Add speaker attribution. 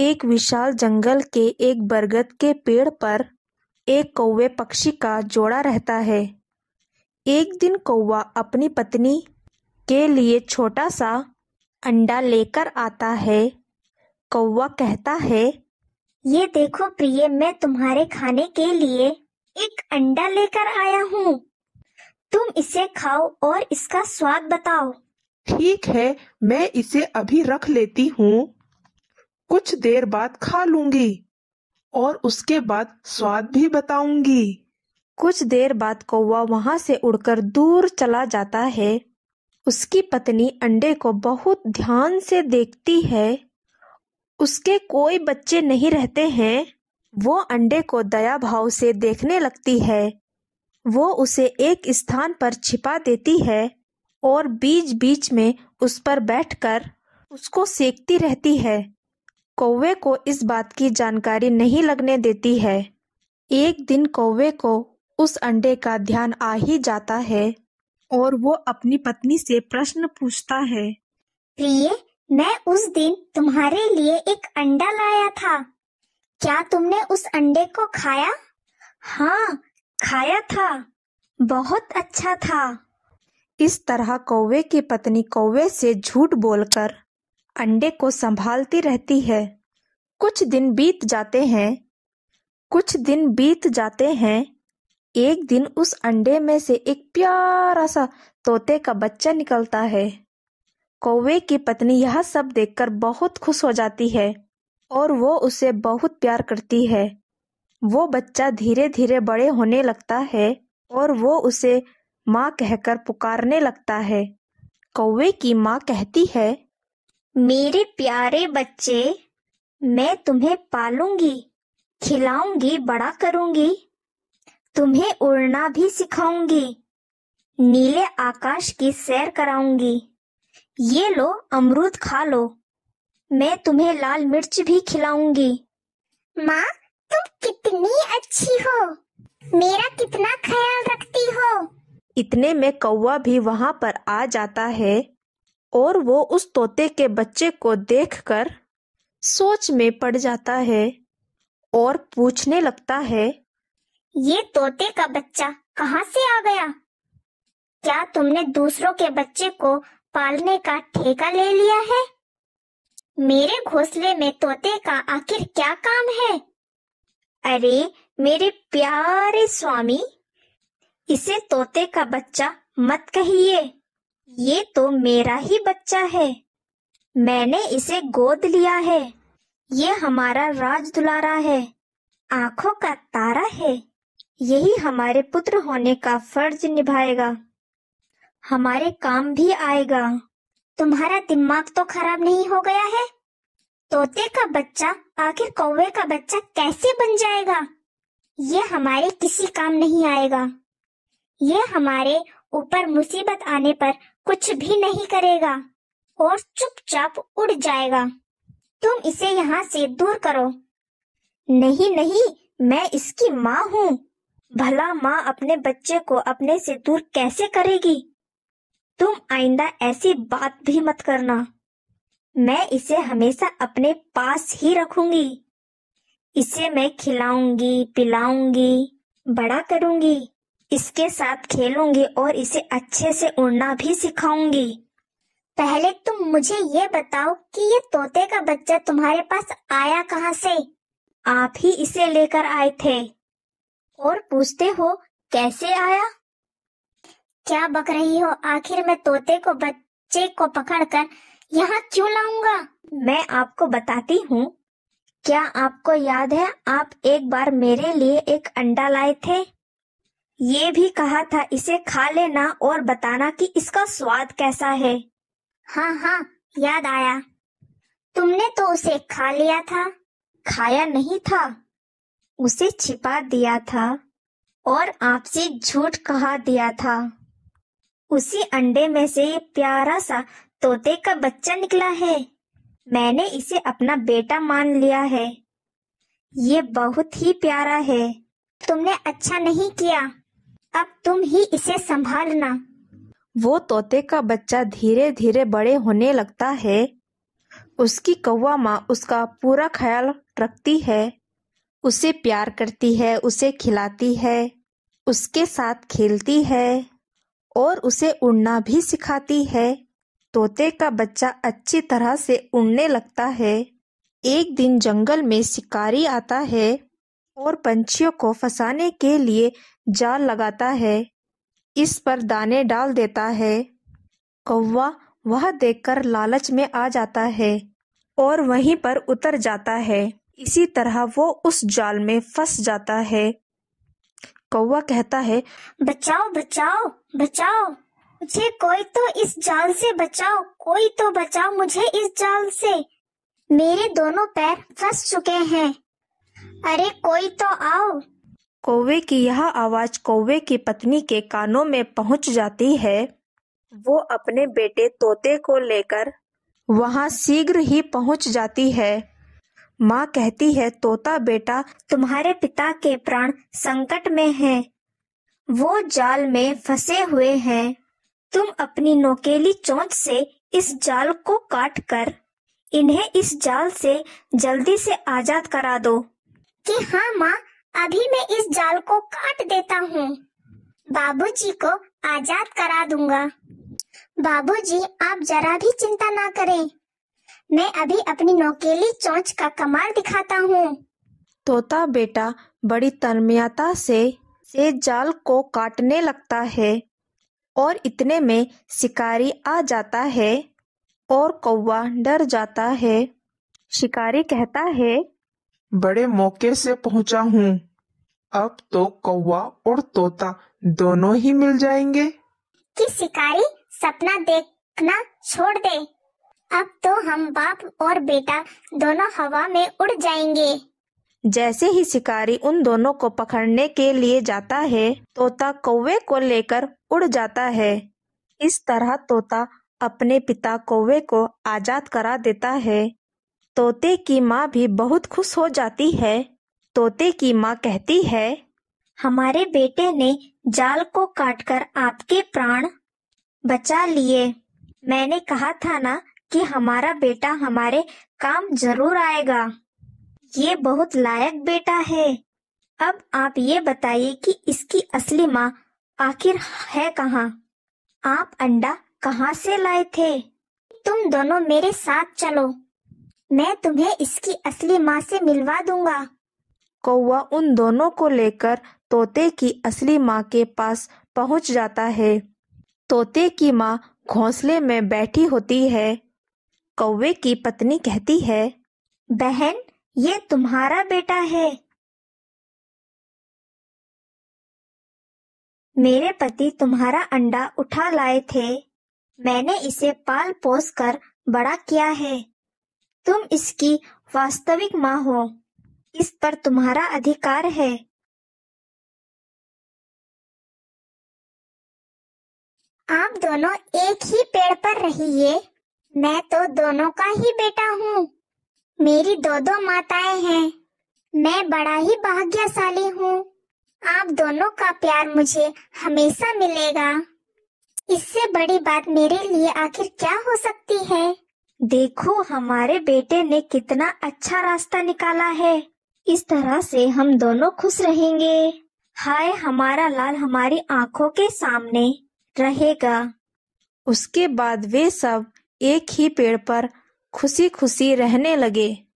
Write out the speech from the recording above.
Speaker 1: एक विशाल जंगल के एक बरगद के पेड़ पर एक कौवे पक्षी का जोड़ा रहता है एक दिन कौवा अपनी पत्नी के लिए छोटा सा अंडा लेकर आता है कौवा कहता है ये देखो प्रिय मैं
Speaker 2: तुम्हारे खाने के लिए एक अंडा लेकर आया हूँ तुम
Speaker 1: इसे खाओ और इसका स्वाद बताओ ठीक है मैं इसे अभी रख लेती हूँ कुछ देर बाद खा लूंगी और उसके बाद स्वाद भी बताऊंगी कुछ देर बाद कौवा वहां से उड़कर दूर चला जाता है उसकी पत्नी अंडे को बहुत ध्यान से देखती है उसके कोई बच्चे नहीं रहते हैं वो अंडे को दया भाव से देखने लगती है वो उसे एक स्थान पर छिपा देती है और बीच बीच में उस पर बैठकर उसको सेकती रहती है कौवे को इस बात की जानकारी नहीं लगने देती है एक दिन कौवे को उस अंडे का ध्यान आ ही जाता है और वो अपनी पत्नी से प्रश्न पूछता है प्रिय मैं
Speaker 2: उस दिन तुम्हारे लिए एक अंडा लाया था क्या तुमने उस अंडे को खाया हाँ खाया था बहुत अच्छा था
Speaker 1: इस तरह कौवे की पत्नी कौवे से झूठ बोलकर अंडे को संभालती रहती है कुछ दिन बीत जाते हैं कुछ दिन बीत जाते हैं एक दिन उस अंडे में से एक प्यारा सा तोते का बच्चा निकलता है कौवे की पत्नी यह सब देखकर बहुत खुश हो जाती है और वो उसे बहुत प्यार करती है वो बच्चा धीरे धीरे बड़े होने लगता है और वो उसे माँ कहकर पुकारने लगता है कौवे की माँ कहती है मेरे प्यारे बच्चे मैं तुम्हें पालूंगी खिलाऊंगी
Speaker 2: बड़ा करूंगी तुम्हें उड़ना भी सिखाऊंगी नीले आकाश की सैर कराऊंगी ये लो अमरूद खा लो मैं तुम्हें लाल मिर्च भी खिलाऊंगी माँ तुम कितनी अच्छी हो मेरा कितना ख्याल रखती हो
Speaker 1: इतने में कौवा भी वहाँ पर आ जाता है और वो उस तोते के बच्चे को देखकर सोच में पड़ जाता है और पूछने लगता है ये तोते का बच्चा कहाँ से आ गया
Speaker 2: क्या तुमने दूसरों के बच्चे को पालने का ठेका ले लिया है मेरे घोंसले में तोते का आखिर क्या काम है अरे मेरे प्यारे स्वामी इसे तोते का बच्चा मत कहिए ये तो मेरा ही बच्चा है मैंने इसे गोद लिया है ये हमारा राज दुलारा है आंखों का तारा है यही हमारे पुत्र होने का फर्ज निभाएगा हमारे काम भी आएगा तुम्हारा दिमाग तो खराब नहीं हो गया है तोते का बच्चा आखिर कौवे का बच्चा कैसे बन जाएगा ये हमारे किसी काम नहीं आएगा ये हमारे ऊपर मुसीबत आने पर कुछ भी नहीं करेगा और चुपचाप उड़ जाएगा तुम इसे यहाँ से दूर करो नहीं नहीं मैं इसकी माँ हूँ भला माँ अपने बच्चे को अपने से दूर कैसे करेगी तुम आइंदा ऐसी बात भी मत करना मैं इसे हमेशा अपने पास ही रखूंगी इसे मैं खिलाऊंगी पिलाऊंगी बड़ा करूंगी इसके साथ खेलूंगी और इसे अच्छे से उड़ना भी सिखाऊंगी पहले तुम मुझे ये बताओ कि ये तोते का बच्चा तुम्हारे पास आया कहाँ से आप ही इसे लेकर आए थे और पूछते हो कैसे आया क्या बक रही हो आखिर मैं तोते को बच्चे को पकड़कर यहाँ क्यों लाऊंगा मैं आपको बताती हूँ क्या आपको याद है आप एक बार मेरे लिए एक अंडा लाए थे ये भी कहा था इसे खा लेना और बताना कि इसका स्वाद कैसा है हाँ हाँ याद आया तुमने तो उसे खा लिया था खाया नहीं था उसे छिपा दिया था और आपसे झूठ कहा दिया था उसी अंडे में से ये प्यारा सा तोते का बच्चा निकला है मैंने इसे अपना बेटा मान लिया है ये बहुत ही प्यारा है तुमने अच्छा नहीं किया अब तुम ही इसे संभालना
Speaker 1: वो तोते का बच्चा धीरे धीरे बड़े होने लगता है उसकी कौवा माँ उसका पूरा ख्याल रखती है उसे प्यार करती है उसे खिलाती है उसके साथ खेलती है और उसे उड़ना भी सिखाती है तोते का बच्चा अच्छी तरह से उड़ने लगता है एक दिन जंगल में शिकारी आता है और पंछियों को फंसाने के लिए जाल लगाता है इस पर दाने डाल देता है कौवा वह देखकर लालच में आ जाता है और वहीं पर उतर जाता है इसी तरह वो उस जाल में फंस जाता है कौवा कहता है बचाओ बचाओ बचाओ
Speaker 2: मुझे कोई तो इस जाल से बचाओ कोई तो बचाओ मुझे इस जाल से मेरे दोनों पैर फंस चुके हैं अरे कोई तो
Speaker 1: आओ कौवे की यह आवाज कौवे की पत्नी के कानों में पहुंच जाती है वो अपने बेटे तोते को लेकर वहां शीघ्र ही पहुंच जाती है माँ कहती है तोता बेटा तुम्हारे पिता के प्राण संकट में हैं। वो जाल में फंसे हुए हैं
Speaker 2: तुम अपनी नोकेली चोंच से इस जाल को काट कर इन्हें इस जाल से जल्दी से आजाद करा दो कि हाँ माँ अभी मैं इस जाल को काट देता हूँ बाबूजी को आजाद करा दूंगा बाबूजी आप जरा भी चिंता ना करें मैं अभी अपनी नौकेली चोंच का कमाल दिखाता हूँ
Speaker 1: तोता बेटा बड़ी तन्मयता से से जाल को काटने लगता है और इतने में शिकारी आ जाता है और कौवा डर जाता है शिकारी कहता है बड़े मौके से पहुंचा हूँ अब तो कौवा और तोता दोनों ही मिल जाएंगे
Speaker 2: कि शिकारी सपना देखना छोड़ दे अब तो हम बाप और बेटा दोनों हवा में उड़ जाएंगे
Speaker 1: जैसे ही शिकारी उन दोनों को पकड़ने के लिए जाता है तोता कौवे को लेकर उड़ जाता है इस तरह तोता अपने पिता कौवे को आजाद करा देता है तोते की माँ भी बहुत खुश हो जाती है तोते की माँ कहती है हमारे बेटे ने जाल को काटकर आपके प्राण
Speaker 2: बचा लिए मैंने कहा था ना कि हमारा बेटा हमारे काम जरूर आएगा ये बहुत लायक बेटा है अब आप ये बताइए कि इसकी असली माँ आखिर है कहाँ आप अंडा कहाँ से लाए थे तुम दोनों मेरे साथ चलो
Speaker 1: मैं तुम्हें इसकी असली माँ से मिलवा दूंगा कौआ उन दोनों को लेकर तोते की असली माँ के पास पहुँच जाता है तोते की माँ घोंसले में बैठी होती है कौवे की पत्नी कहती है बहन ये तुम्हारा बेटा है
Speaker 2: मेरे पति तुम्हारा अंडा उठा लाए थे मैंने इसे पाल पोस कर बड़ा किया है तुम इसकी वास्तविक माँ हो इस पर तुम्हारा अधिकार है आप दोनों एक ही पेड़ पर रहिए मैं तो दोनों का ही बेटा हूँ मेरी दो दो माताएं हैं मैं बड़ा ही भाग्यशाली हूँ आप दोनों का प्यार मुझे हमेशा मिलेगा इससे बड़ी बात मेरे लिए आखिर क्या हो सकती है देखो हमारे बेटे ने कितना अच्छा रास्ता निकाला है इस तरह से हम दोनों खुश रहेंगे हाय हमारा लाल हमारी आंखों के सामने
Speaker 1: रहेगा उसके बाद वे सब एक ही पेड़ पर खुशी खुशी रहने लगे